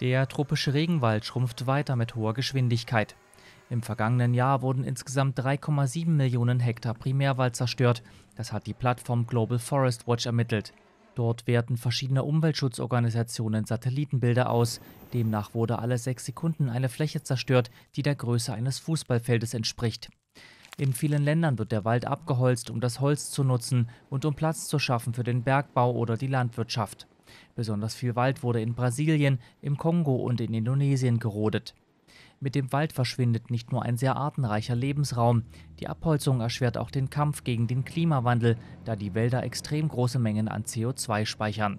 Der tropische Regenwald schrumpft weiter mit hoher Geschwindigkeit. Im vergangenen Jahr wurden insgesamt 3,7 Millionen Hektar Primärwald zerstört. Das hat die Plattform Global Forest Watch ermittelt. Dort werten verschiedene Umweltschutzorganisationen Satellitenbilder aus. Demnach wurde alle sechs Sekunden eine Fläche zerstört, die der Größe eines Fußballfeldes entspricht. In vielen Ländern wird der Wald abgeholzt, um das Holz zu nutzen und um Platz zu schaffen für den Bergbau oder die Landwirtschaft. Besonders viel Wald wurde in Brasilien, im Kongo und in Indonesien gerodet. Mit dem Wald verschwindet nicht nur ein sehr artenreicher Lebensraum, die Abholzung erschwert auch den Kampf gegen den Klimawandel, da die Wälder extrem große Mengen an CO2 speichern.